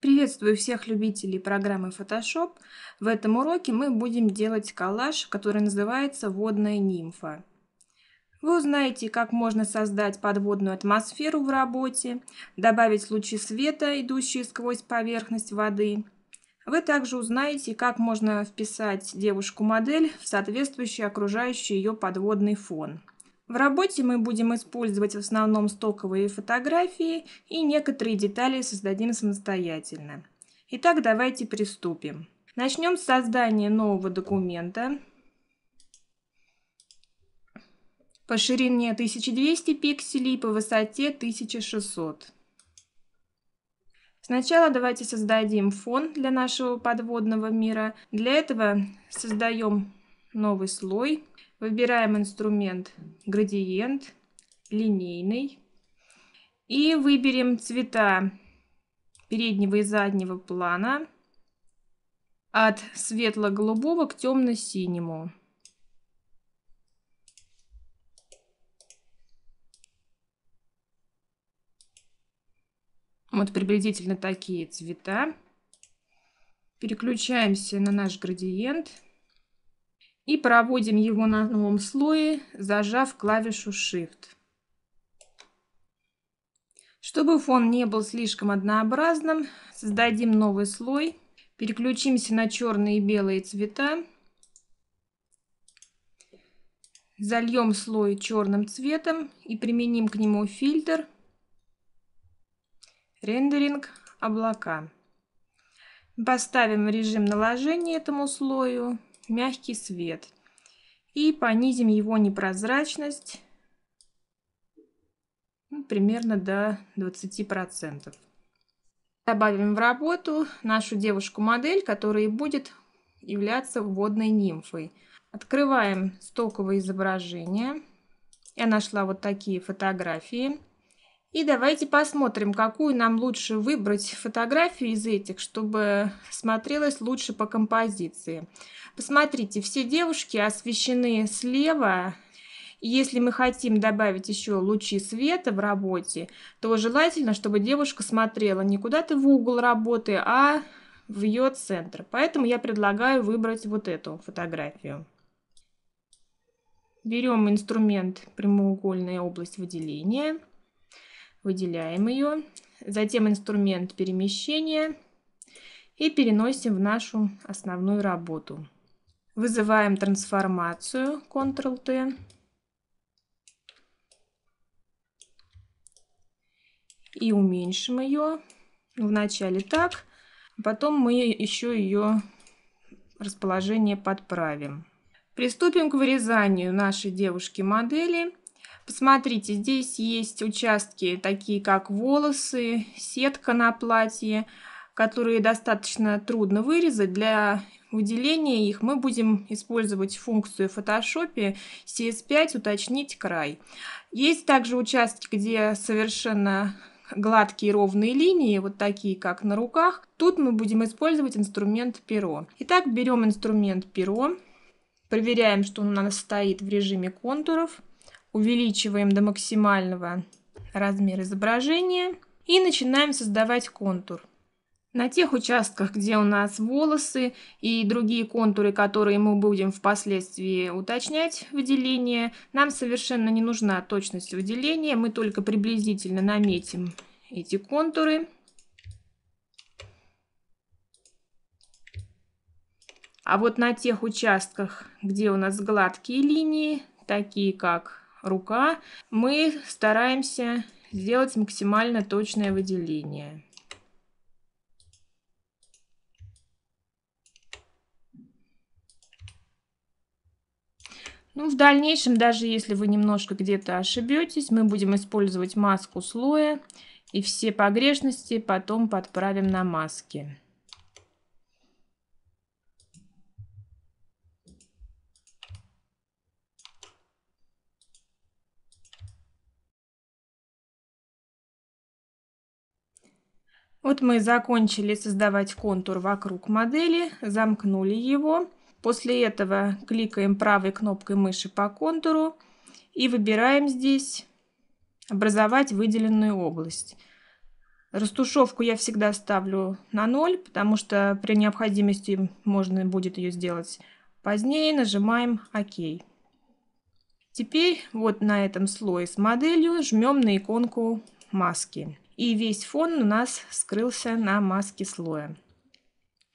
Приветствую всех любителей программы Photoshop. В этом уроке мы будем делать коллаж, который называется «Водная нимфа». Вы узнаете, как можно создать подводную атмосферу в работе, добавить лучи света, идущие сквозь поверхность воды. Вы также узнаете, как можно вписать девушку-модель в соответствующий окружающий ее подводный фон. В работе мы будем использовать в основном стоковые фотографии и некоторые детали создадим самостоятельно. Итак, давайте приступим. Начнем с создания нового документа по ширине 1200 пикселей, по высоте 1600. Сначала давайте создадим фон для нашего подводного мира. Для этого создаем новый слой. Выбираем инструмент «Градиент», «Линейный». И выберем цвета переднего и заднего плана от светло-голубого к темно-синему. Вот приблизительно такие цвета. Переключаемся на наш градиент и проводим его на новом слое, зажав клавишу Shift. Чтобы фон не был слишком однообразным, создадим новый слой. Переключимся на черные и белые цвета. Зальем слой черным цветом и применим к нему фильтр. Рендеринг облака. Поставим режим наложения этому слою мягкий свет. И понизим его непрозрачность ну, примерно до 20%. Добавим в работу нашу девушку-модель, которая будет являться водной нимфой. Открываем стоковое изображение. Я нашла вот такие фотографии. И давайте посмотрим, какую нам лучше выбрать фотографию из этих, чтобы смотрелось лучше по композиции. Посмотрите, все девушки освещены слева. если мы хотим добавить еще лучи света в работе, то желательно, чтобы девушка смотрела не куда-то в угол работы, а в ее центр. Поэтому я предлагаю выбрать вот эту фотографию. Берем инструмент прямоугольная область выделения. Выделяем ее. Затем инструмент перемещения. И переносим в нашу основную работу. Вызываем трансформацию Ctrl-T. И уменьшим ее. Вначале так. А потом мы еще ее расположение подправим. Приступим к вырезанию нашей девушки-модели. Посмотрите, здесь есть участки, такие как волосы, сетка на платье, которые достаточно трудно вырезать. Для выделения их мы будем использовать функцию в Photoshop CS5 «Уточнить край». Есть также участки, где совершенно гладкие ровные линии, вот такие, как на руках. Тут мы будем использовать инструмент перо. Итак, берем инструмент перо, проверяем, что он у нас стоит в режиме контуров увеличиваем до максимального размер изображения и начинаем создавать контур. На тех участках, где у нас волосы и другие контуры, которые мы будем впоследствии уточнять выделение, нам совершенно не нужна точность выделения, мы только приблизительно наметим эти контуры. А вот на тех участках, где у нас гладкие линии, такие как рука, мы стараемся сделать максимально точное выделение. Ну, в дальнейшем, даже если вы немножко где-то ошибетесь, мы будем использовать маску слоя и все погрешности потом подправим на маске. Вот мы закончили создавать контур вокруг модели, замкнули его. После этого кликаем правой кнопкой мыши по контуру и выбираем здесь «Образовать выделенную область». Растушевку я всегда ставлю на 0, потому что при необходимости можно будет ее сделать позднее. Нажимаем «Ок». Теперь вот на этом слое с моделью жмем на иконку маски и весь фон у нас скрылся на маске слоя.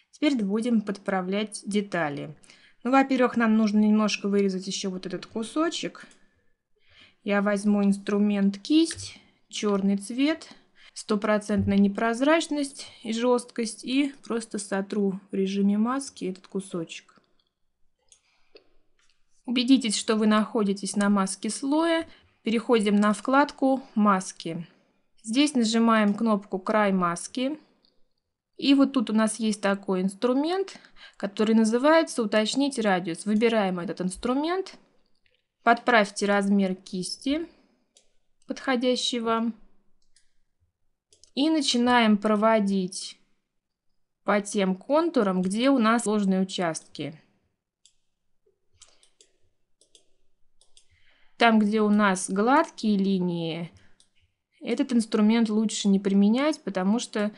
Теперь будем подправлять детали. Ну, во-первых, нам нужно немножко вырезать еще вот этот кусочек. Я возьму инструмент кисть, черный цвет, стопроцентная непрозрачность и жесткость и просто сотру в режиме маски этот кусочек. Убедитесь, что вы находитесь на маске слоя. Переходим на вкладку «Маски». Здесь нажимаем кнопку «Край маски». И вот тут у нас есть такой инструмент, который называется «Уточнить радиус». Выбираем этот инструмент. Подправьте размер кисти, подходящий вам. И начинаем проводить по тем контурам, где у нас сложные участки. Там, где у нас гладкие линии, этот инструмент лучше не применять, потому что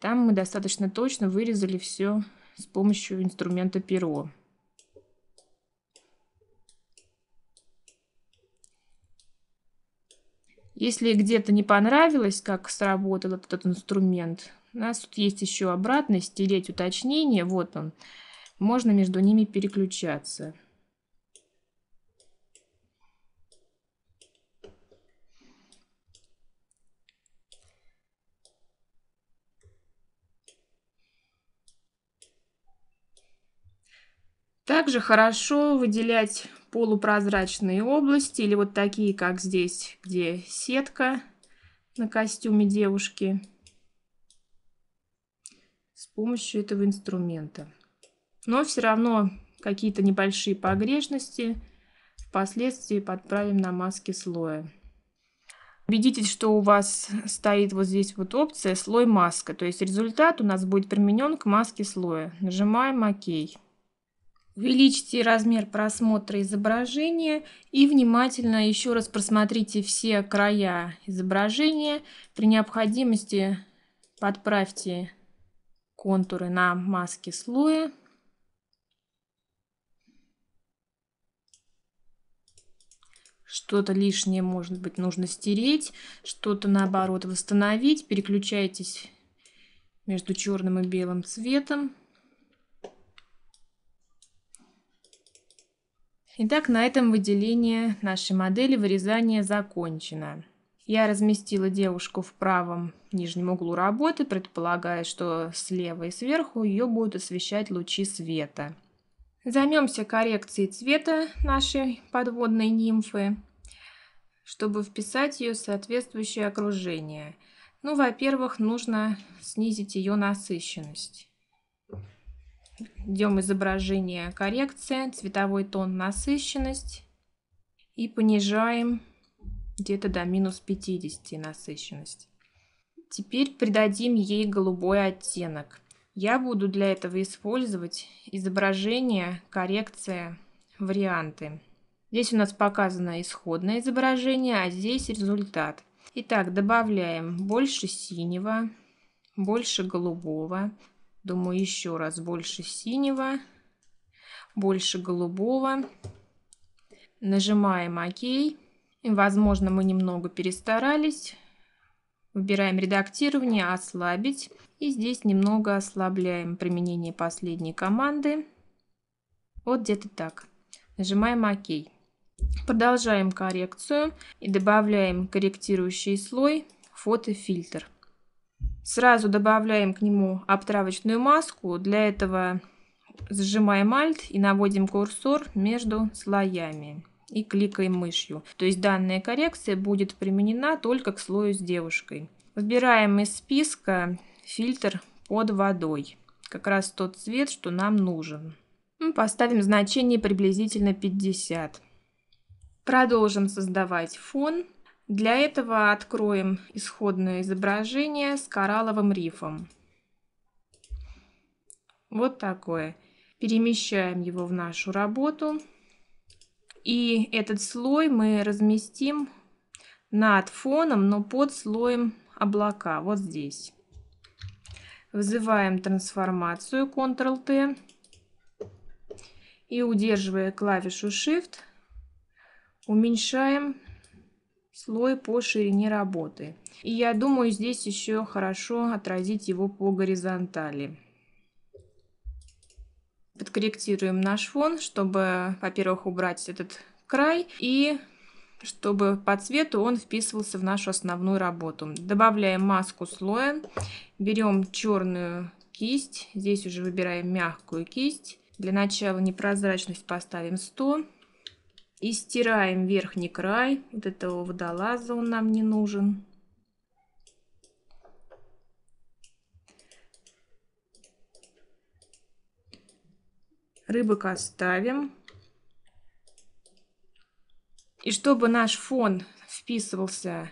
там мы достаточно точно вырезали все с помощью инструмента перо. Если где-то не понравилось, как сработал этот, инструмент, у нас тут есть еще обратность, стереть уточнение, вот он. Можно между ними переключаться. Также хорошо выделять полупрозрачные области или вот такие, как здесь, где сетка на костюме девушки с помощью этого инструмента. Но все равно какие-то небольшие погрешности впоследствии подправим на маске слоя. Убедитесь, что у вас стоит вот здесь вот опция «Слой маска», то есть результат у нас будет применен к маске слоя. Нажимаем «Ок». Увеличьте размер просмотра изображения и внимательно еще раз просмотрите все края изображения. При необходимости подправьте контуры на маске слоя. Что-то лишнее, может быть, нужно стереть, что-то, наоборот, восстановить. Переключайтесь между черным и белым цветом. Итак, на этом выделение нашей модели вырезания закончено. Я разместила девушку в правом нижнем углу работы, предполагая, что слева и сверху ее будут освещать лучи света. Займемся коррекцией цвета нашей подводной нимфы, чтобы вписать ее в соответствующее окружение. Ну, во-первых, нужно снизить ее насыщенность. Идем изображение коррекция, цветовой тон насыщенность и понижаем где-то до минус 50 насыщенность. Теперь придадим ей голубой оттенок. Я буду для этого использовать изображение, коррекция, варианты. Здесь у нас показано исходное изображение, а здесь результат. Итак, добавляем больше синего, больше голубого, Думаю, еще раз больше синего, больше голубого. Нажимаем ОК. Возможно, мы немного перестарались. Выбираем редактирование, ослабить. И здесь немного ослабляем применение последней команды. Вот где-то так. Нажимаем ОК. Продолжаем коррекцию и добавляем корректирующий слой фотофильтр. фильтр. Сразу добавляем к нему обтравочную маску. Для этого сжимаем Alt и наводим курсор между слоями и кликаем мышью. То есть данная коррекция будет применена только к слою с девушкой. Выбираем из списка фильтр под водой. Как раз тот цвет, что нам нужен. Ну, поставим значение приблизительно 50. Продолжим создавать фон. Для этого откроем исходное изображение с коралловым рифом. Вот такое. Перемещаем его в нашу работу. И этот слой мы разместим над фоном, но под слоем облака, вот здесь. Вызываем трансформацию Ctrl-T и удерживая клавишу Shift уменьшаем слой по ширине работы. И я думаю, здесь еще хорошо отразить его по горизонтали. Подкорректируем наш фон, чтобы, во-первых, убрать этот край и чтобы по цвету он вписывался в нашу основную работу. Добавляем маску слоя, берем черную кисть, здесь уже выбираем мягкую кисть. Для начала непрозрачность поставим 100 и стираем верхний край. Вот этого водолаза он нам не нужен. Рыбок оставим. И чтобы наш фон вписывался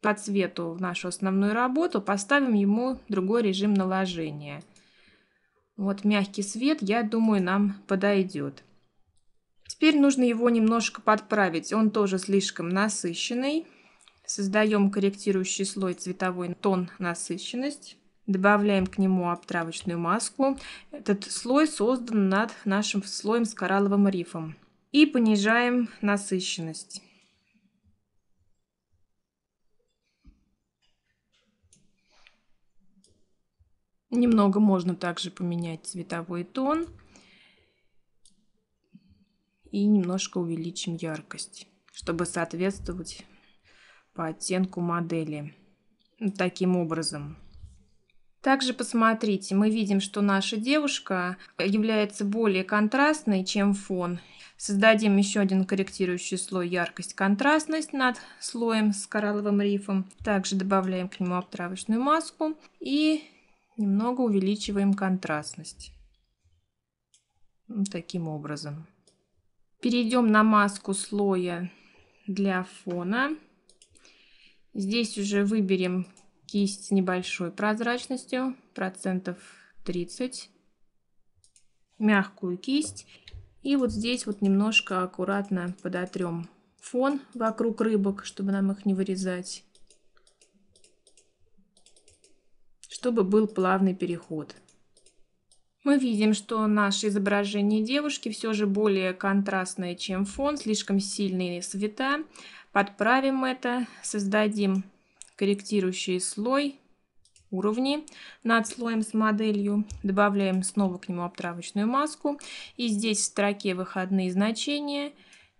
по цвету в нашу основную работу, поставим ему другой режим наложения. Вот мягкий свет, я думаю, нам подойдет. Теперь нужно его немножко подправить. Он тоже слишком насыщенный. Создаем корректирующий слой цветовой тон насыщенность. Добавляем к нему обтравочную маску. Этот слой создан над нашим слоем с коралловым рифом. И понижаем насыщенность. Немного можно также поменять цветовой тон и немножко увеличим яркость, чтобы соответствовать по оттенку модели. таким образом. Также посмотрите, мы видим, что наша девушка является более контрастной, чем фон. Создадим еще один корректирующий слой яркость контрастность над слоем с коралловым рифом. Также добавляем к нему обтравочную маску и немного увеличиваем контрастность. таким образом. Перейдем на маску слоя для фона. Здесь уже выберем кисть с небольшой прозрачностью, процентов 30. Мягкую кисть. И вот здесь вот немножко аккуратно подотрем фон вокруг рыбок, чтобы нам их не вырезать. Чтобы был плавный переход. Мы видим, что наше изображение девушки все же более контрастное, чем фон, слишком сильные цвета. Подправим это, создадим корректирующий слой уровни над слоем с моделью. Добавляем снова к нему обтравочную маску. И здесь в строке «Выходные значения»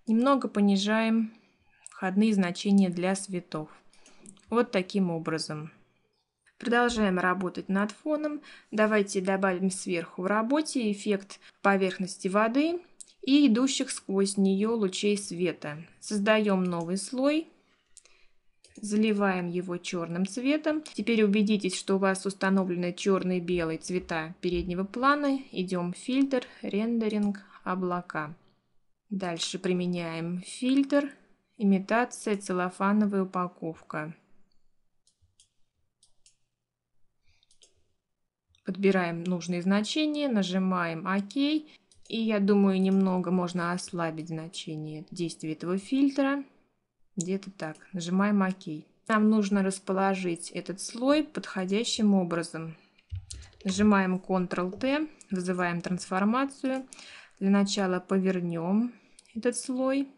немного понижаем входные значения для цветов. Вот таким образом. Продолжаем работать над фоном. Давайте добавим сверху в работе эффект поверхности воды и идущих сквозь нее лучей света. Создаем новый слой. Заливаем его черным цветом. Теперь убедитесь, что у вас установлены черный и белый цвета переднего плана. Идем в фильтр, рендеринг, облака. Дальше применяем фильтр, имитация, целлофановая упаковка. Подбираем нужные значения, нажимаем ОК. И я думаю, немного можно ослабить значение действия этого фильтра. Где-то так. Нажимаем ОК. Нам нужно расположить этот слой подходящим образом. Нажимаем Ctrl-T, вызываем трансформацию. Для начала повернем этот слой.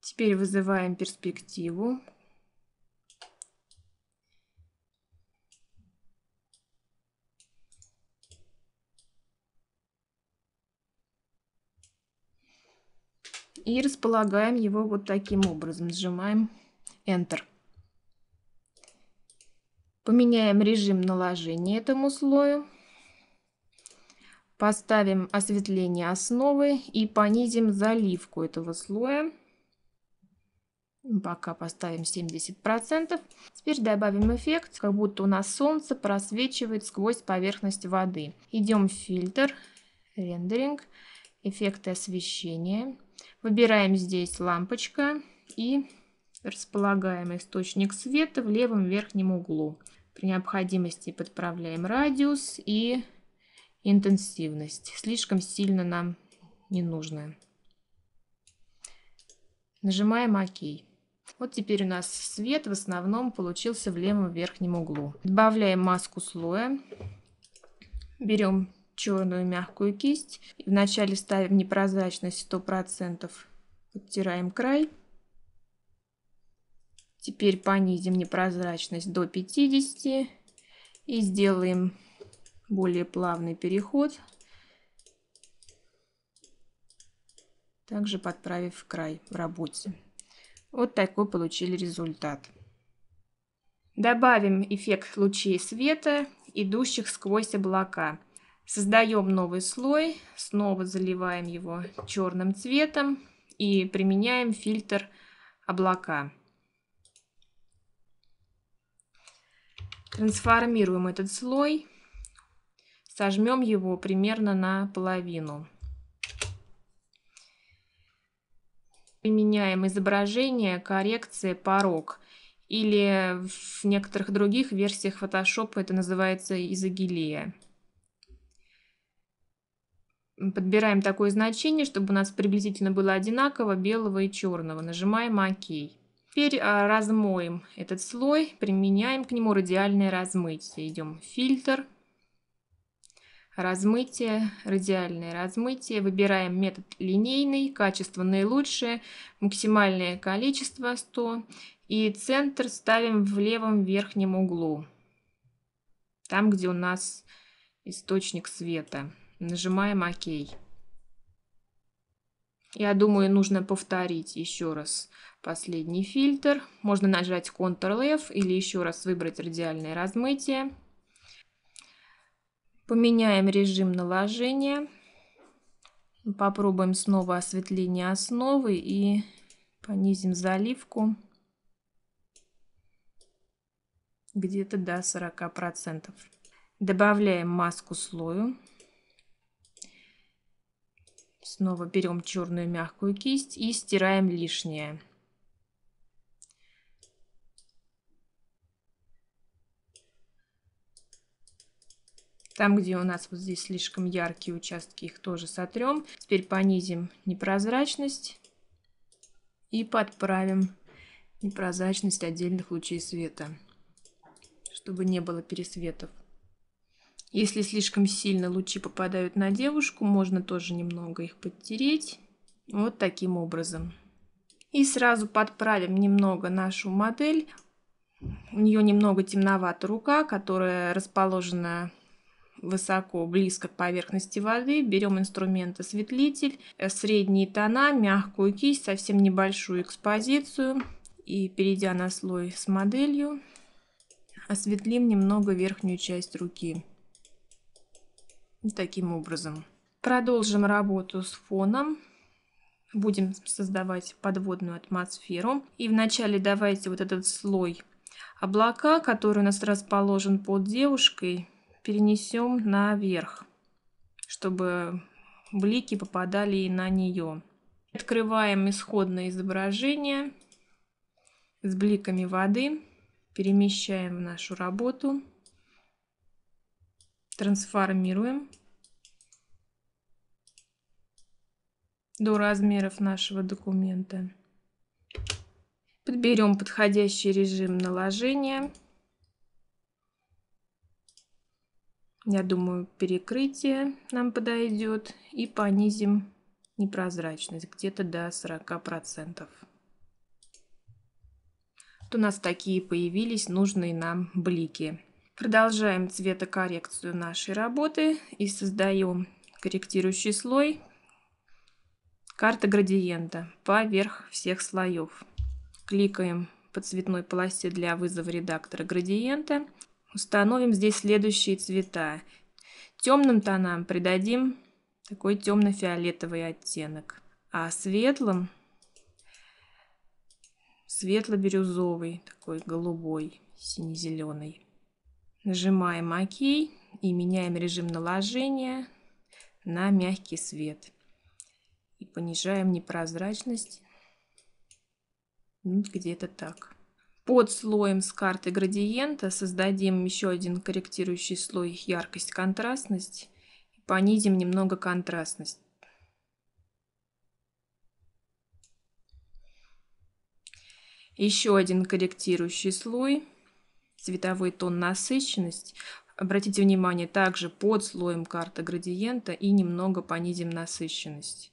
Теперь вызываем перспективу, и располагаем его вот таким образом. Нажимаем Enter. Поменяем режим наложения этому слою. Поставим осветление основы и понизим заливку этого слоя. Пока поставим 70%. Теперь добавим эффект, как будто у нас солнце просвечивает сквозь поверхность воды. Идем в фильтр, рендеринг, эффекты освещения. Выбираем здесь лампочка и располагаем источник света в левом верхнем углу. При необходимости подправляем радиус и интенсивность. Слишком сильно нам не нужно. Нажимаем ОК. Вот теперь у нас свет в основном получился в левом верхнем углу. Добавляем маску слоя. Берем черную мягкую кисть. И вначале ставим непрозрачность 100%, подтираем край. Теперь понизим непрозрачность до 50 и сделаем более плавный переход. Также подправив край в работе. Вот такой получили результат. Добавим эффект лучей света, идущих сквозь облака. Создаем новый слой, снова заливаем его черным цветом и применяем фильтр облака. Трансформируем этот слой, сожмем его примерно на половину. Применяем изображение коррекции порог или в некоторых других версиях Photoshop это называется изогилия. Подбираем такое значение, чтобы у нас приблизительно было одинаково белого и черного. Нажимаем ОК. Теперь а, размоем этот слой, применяем к нему радиальное размытие. Идем в фильтр, размытие, радиальное размытие. Выбираем метод линейный, качество наилучшее, максимальное количество 100 и центр ставим в левом верхнем углу, там где у нас источник света. Нажимаем ОК. Я думаю, нужно повторить еще раз последний фильтр. Можно нажать Ctrl-F или еще раз выбрать радиальное размытие. Поменяем режим наложения. Попробуем снова осветление основы и понизим заливку где-то до 40%. Добавляем маску слою. Снова берем черную мягкую кисть и стираем лишнее. Там, где у нас вот здесь слишком яркие участки, их тоже сотрем. Теперь понизим непрозрачность и подправим непрозрачность отдельных лучей света, чтобы не было пересветов. Если слишком сильно лучи попадают на девушку, можно тоже немного их подтереть. Вот таким образом. И сразу подправим немного нашу модель. У нее немного темновата рука, которая расположена высоко, близко к поверхности воды. Берем инструмент осветлитель, э, средние тона, мягкую кисть, совсем небольшую экспозицию. И перейдя на слой с моделью, осветлим немного верхнюю часть руки таким образом. Продолжим работу с фоном. Будем создавать подводную атмосферу. И вначале давайте вот этот слой облака, который у нас расположен под девушкой, перенесем наверх, чтобы блики попадали и на нее. Открываем исходное изображение с бликами воды, перемещаем в нашу работу трансформируем до размеров нашего документа. Подберем подходящий режим наложения. Я думаю, перекрытие нам подойдет. И понизим непрозрачность где-то до 40%. Вот у нас такие появились нужные нам блики. Продолжаем цветокоррекцию нашей работы и создаем корректирующий слой карта градиента поверх всех слоев. Кликаем по цветной полосе для вызова редактора градиента. Установим здесь следующие цвета. Темным тонам придадим такой темно-фиолетовый оттенок, а светлым светло-бирюзовый, такой голубой, сине-зеленый. Нажимаем ОК и меняем режим наложения на мягкий свет. И понижаем непрозрачность ну, где-то так. Под слоем с карты градиента создадим еще один корректирующий слой яркость-контрастность. Понизим немного контрастность. Еще один корректирующий слой цветовой тон насыщенность. Обратите внимание, также под слоем карты градиента и немного понизим насыщенность.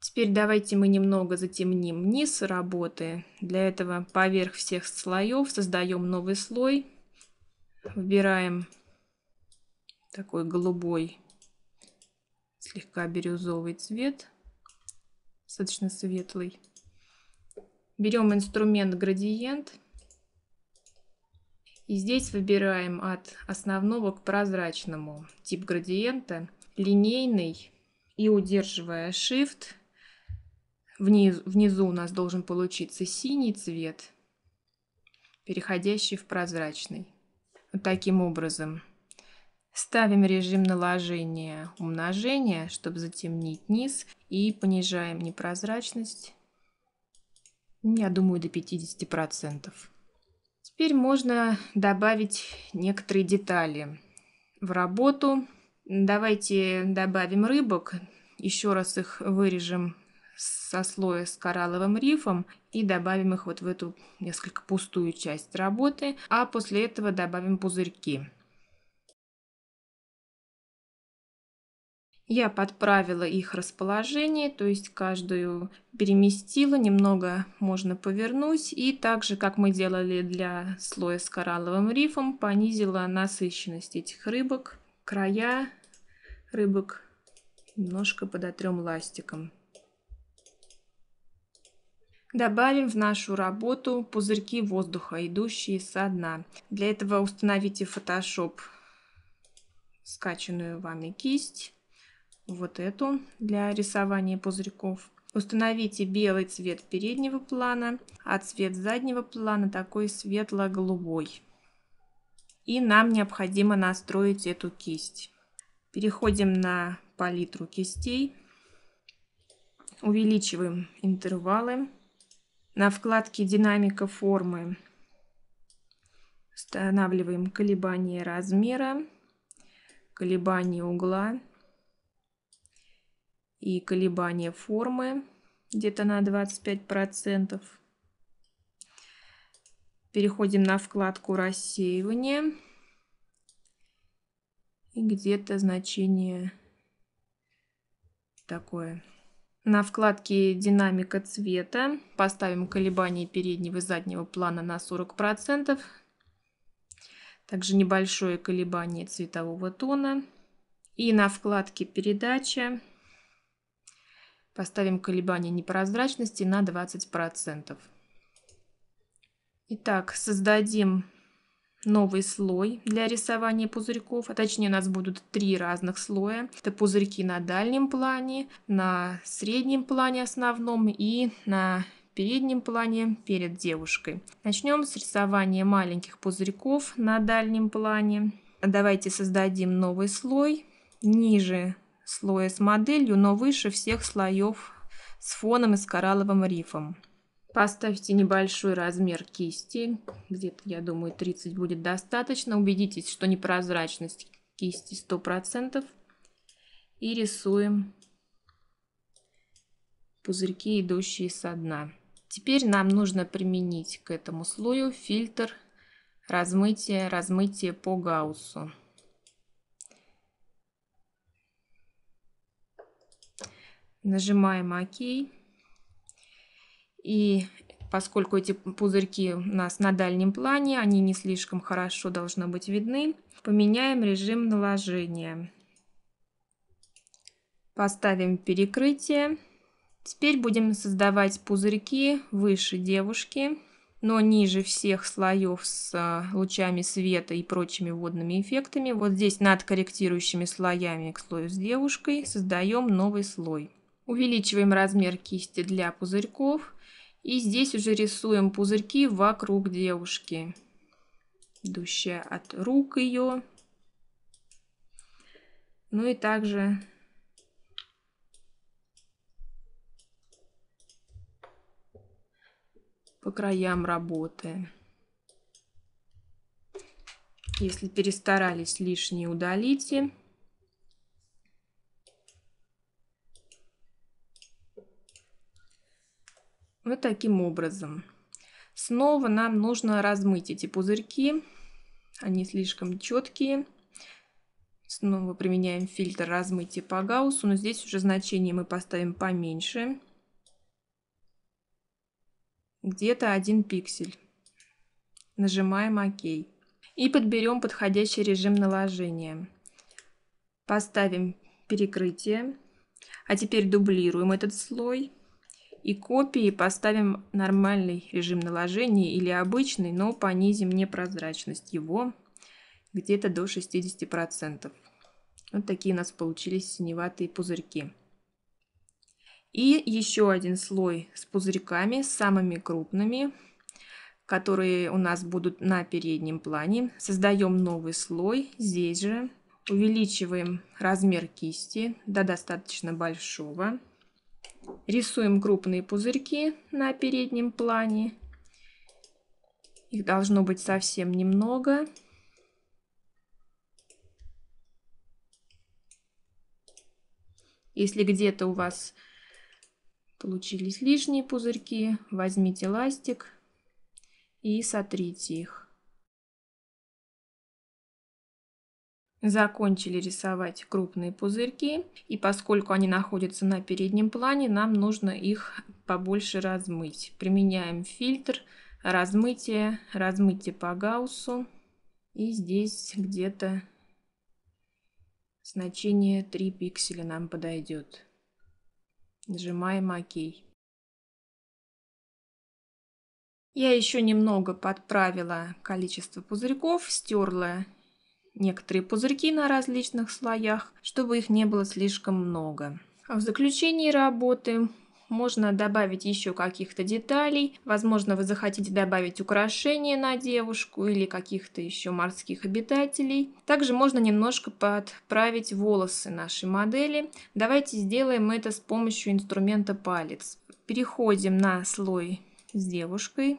Теперь давайте мы немного затемним низ работы. Для этого поверх всех слоев создаем новый слой. Выбираем такой голубой, слегка бирюзовый цвет, достаточно светлый. Берем инструмент градиент. И здесь выбираем от основного к прозрачному тип градиента. Линейный. И удерживая Shift, вниз, внизу у нас должен получиться синий цвет, переходящий в прозрачный. Вот таким образом. Ставим режим наложения умножения, чтобы затемнить низ. И понижаем непрозрачность я думаю, до 50%. Теперь можно добавить некоторые детали в работу. Давайте добавим рыбок, еще раз их вырежем со слоя с коралловым рифом и добавим их вот в эту несколько пустую часть работы, а после этого добавим пузырьки. Я подправила их расположение, то есть каждую переместила, немного можно повернуть. И также, как мы делали для слоя с коралловым рифом, понизила насыщенность этих рыбок, края рыбок немножко подотрем ластиком. Добавим в нашу работу пузырьки воздуха, идущие со дна. Для этого установите Photoshop скачанную вами кисть вот эту для рисования пузырьков. Установите белый цвет переднего плана, а цвет заднего плана такой светло-голубой. И нам необходимо настроить эту кисть. Переходим на палитру кистей. Увеличиваем интервалы. На вкладке «Динамика формы» устанавливаем колебание размера, колебание угла и колебания формы где-то на 25%. процентов Переходим на вкладку рассеивания. И где-то значение такое. На вкладке «Динамика цвета» поставим колебания переднего и заднего плана на 40%. процентов Также небольшое колебание цветового тона. И на вкладке «Передача» Поставим колебание непрозрачности на 20%. Итак, создадим новый слой для рисования пузырьков, а точнее у нас будут три разных слоя. Это пузырьки на дальнем плане, на среднем плане основном и на переднем плане перед девушкой. Начнем с рисования маленьких пузырьков на дальнем плане. Давайте создадим новый слой. Ниже слоя с моделью, но выше всех слоев с фоном и с коралловым рифом. Поставьте небольшой размер кисти, где-то, я думаю, 30 будет достаточно. Убедитесь, что непрозрачность кисти 100%. И рисуем пузырьки, идущие со дна. Теперь нам нужно применить к этому слою фильтр размытия, размытие по гауссу. Нажимаем ОК. И поскольку эти пузырьки у нас на дальнем плане, они не слишком хорошо должны быть видны, поменяем режим наложения. Поставим перекрытие. Теперь будем создавать пузырьки выше девушки, но ниже всех слоев с э, лучами света и прочими водными эффектами. Вот здесь над корректирующими слоями к слою с девушкой создаем новый слой. Увеличиваем размер кисти для пузырьков. И здесь уже рисуем пузырьки вокруг девушки, идущие от рук ее. Ну и также по краям работы. Если перестарались, лишние удалите. Вот таким образом. Снова нам нужно размыть эти пузырьки. Они слишком четкие. Снова применяем фильтр размытия по гауссу, но здесь уже значение мы поставим поменьше. Где-то один пиксель. Нажимаем ОК. И подберем подходящий режим наложения. Поставим перекрытие. А теперь дублируем этот слой и копии поставим нормальный режим наложения или обычный, но понизим непрозрачность его где-то до 60%. Вот такие у нас получились синеватые пузырьки. И еще один слой с пузырьками, самыми крупными, которые у нас будут на переднем плане. Создаем новый слой здесь же. Увеличиваем размер кисти до достаточно большого. Рисуем крупные пузырьки на переднем плане. Их должно быть совсем немного. Если где-то у вас получились лишние пузырьки, возьмите ластик и сотрите их. Закончили рисовать крупные пузырьки, и поскольку они находятся на переднем плане, нам нужно их побольше размыть. Применяем фильтр, размытие, размытие по гауссу, и здесь где-то значение 3 пикселя нам подойдет. Нажимаем ОК. Я еще немного подправила количество пузырьков, стерла некоторые пузырьки на различных слоях, чтобы их не было слишком много. А в заключении работы можно добавить еще каких-то деталей. Возможно, вы захотите добавить украшения на девушку или каких-то еще морских обитателей. Также можно немножко подправить волосы нашей модели. Давайте сделаем это с помощью инструмента палец. Переходим на слой с девушкой.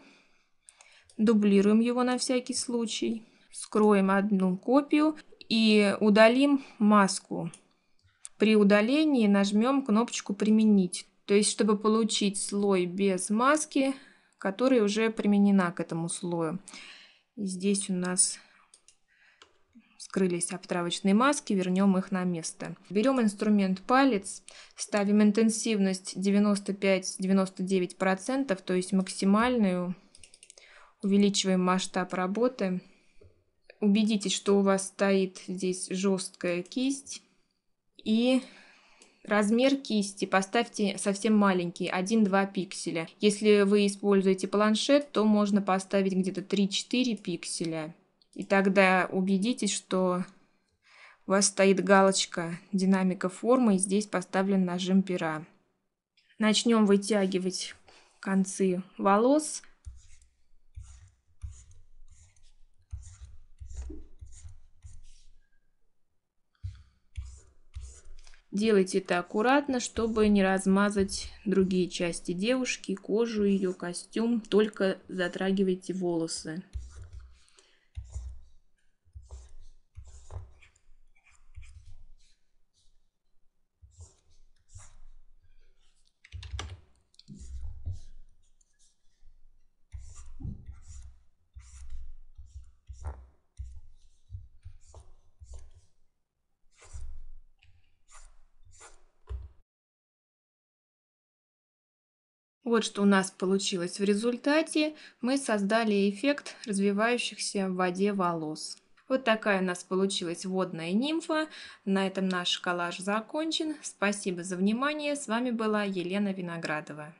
Дублируем его на всякий случай скроем одну копию и удалим маску. При удалении нажмем кнопочку «Применить», то есть чтобы получить слой без маски, которая уже применена к этому слою. И здесь у нас скрылись обтравочные маски, вернем их на место. Берем инструмент палец, ставим интенсивность 95-99%, то есть максимальную, увеличиваем масштаб работы. Убедитесь, что у вас стоит здесь жесткая кисть. И Размер кисти поставьте совсем маленький, 1-2 пикселя. Если вы используете планшет, то можно поставить где-то 3-4 пикселя. И тогда убедитесь, что у вас стоит галочка «Динамика формы» и здесь поставлен нажим пера. Начнем вытягивать концы волос. Делайте это аккуратно, чтобы не размазать другие части девушки, кожу ее, костюм. Только затрагивайте волосы. Вот что у нас получилось в результате. Мы создали эффект развивающихся в воде волос. Вот такая у нас получилась водная нимфа. На этом наш коллаж закончен. Спасибо за внимание. С вами была Елена Виноградова.